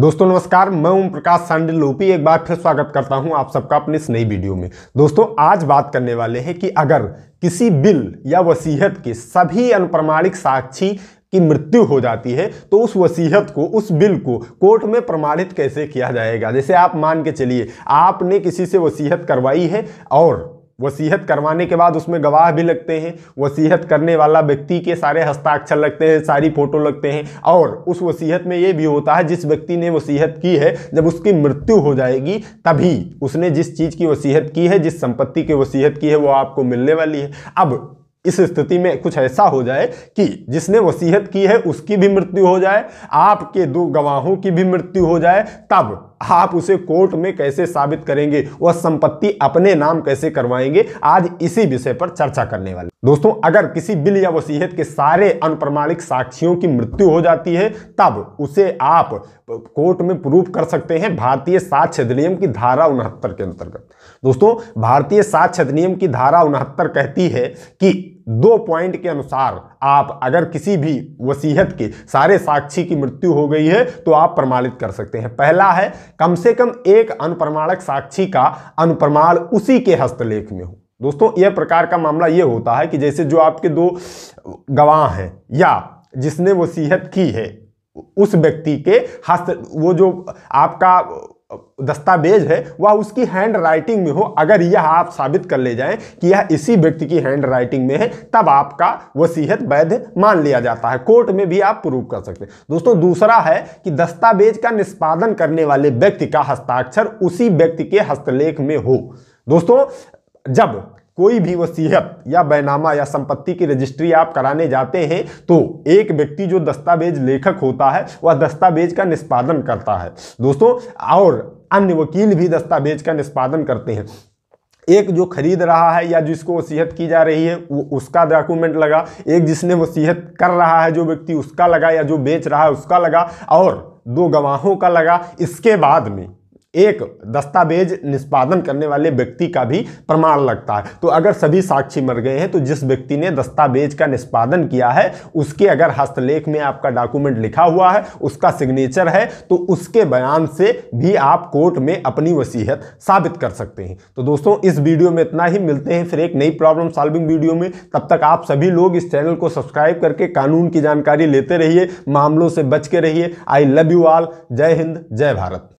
दोस्तों नमस्कार मैं ओम प्रकाश सांडिल लोपी एक बार फिर स्वागत करता हूं आप सबका अपने इस नई वीडियो में दोस्तों आज बात करने वाले हैं कि अगर किसी बिल या वसीहत के सभी अनप्रमाणिक साक्षी की मृत्यु हो जाती है तो उस वसीहत को उस बिल को कोर्ट में प्रमाणित कैसे किया जाएगा जैसे आप मान के चलिए आपने किसी से वसीहत करवाई है और वसीहत करवाने के बाद उसमें गवाह भी लगते हैं वसीहत करने वाला व्यक्ति के सारे हस्ताक्षर लगते हैं सारी फोटो लगते हैं और उस वसीहत में ये भी होता है जिस व्यक्ति ने वसीहत की है जब उसकी मृत्यु हो जाएगी तभी उसने जिस चीज़ की वसीहत की है जिस संपत्ति की वसीहत की है वो आपको मिलने वाली है अब इस स्थिति में कुछ ऐसा हो जाए कि जिसने वसीयत की है उसकी भी मृत्यु हो जाए आपके दो गवाहों की भी मृत्यु हो जाए तब आप उसे कोर्ट में कैसे साबित करेंगे वह संपत्ति अपने नाम कैसे करवाएंगे आज इसी विषय पर चर्चा करने वाले दोस्तों अगर किसी बिल या वसीयत के सारे अनप्रमाणिक साक्षियों की मृत्यु हो जाती है तब उसे आप कोर्ट में प्रूफ कर सकते हैं भारतीय साक्ष्य अधिनियम की धारा उनहत्तर के अंतर्गत दोस्तों भारतीय साक्ष्य अधिनियम की धारा उनहत्तर कहती है कि दो पॉइंट के अनुसार आप अगर किसी भी वसीयत के सारे साक्षी की मृत्यु हो गई है तो आप प्रमाणित कर सकते हैं पहला है कम से कम एक अनुप्रमाणक साक्षी का अनुप्रमाण उसी के हस्तलेख में हो दोस्तों यह प्रकार का मामला यह होता है कि जैसे जो आपके दो गवाह हैं या जिसने वसीहत की है उस व्यक्ति के हस्त वो जो आपका दस्तावेज है वह उसकी हैंड राइटिंग में हो अगर यह आप साबित कर ले जाएं कि यह इसी व्यक्ति की हैंड राइटिंग में है तब आपका वसीहत वैध मान लिया जाता है कोर्ट में भी आप प्रूव कर सकते हैं दोस्तों दूसरा है कि दस्तावेज का निष्पादन करने वाले व्यक्ति का हस्ताक्षर उसी व्यक्ति के हस्तलेख में हो दोस्तों जब कोई भी वसीयत या बैनामा या संपत्ति की रजिस्ट्री आप कराने जाते हैं तो एक व्यक्ति जो दस्तावेज लेखक होता है वह दस्तावेज का निष्पादन करता है दोस्तों और अन्य वकील भी दस्तावेज का निष्पादन करते हैं एक जो खरीद रहा है या जिसको वसीहत की जा रही है वो उसका डॉक्यूमेंट लगा एक जिसने वसीहत कर रहा है जो व्यक्ति उसका लगा या जो बेच रहा है उसका लगा और दो गवाहों का लगा इसके बाद में एक दस्तावेज निष्पादन करने वाले व्यक्ति का भी प्रमाण लगता है तो अगर सभी साक्षी मर गए हैं तो जिस व्यक्ति ने दस्तावेज का निष्पादन किया है उसके अगर हस्तलेख में आपका डॉक्यूमेंट लिखा हुआ है उसका सिग्नेचर है तो उसके बयान से भी आप कोर्ट में अपनी वसीहत साबित कर सकते हैं तो दोस्तों इस वीडियो में इतना ही मिलते हैं फिर एक नई प्रॉब्लम सॉल्विंग वीडियो में तब तक आप सभी लोग इस चैनल को सब्सक्राइब करके कानून की जानकारी लेते रहिए मामलों से बच के रहिए आई लव यू ऑल जय हिंद जय भारत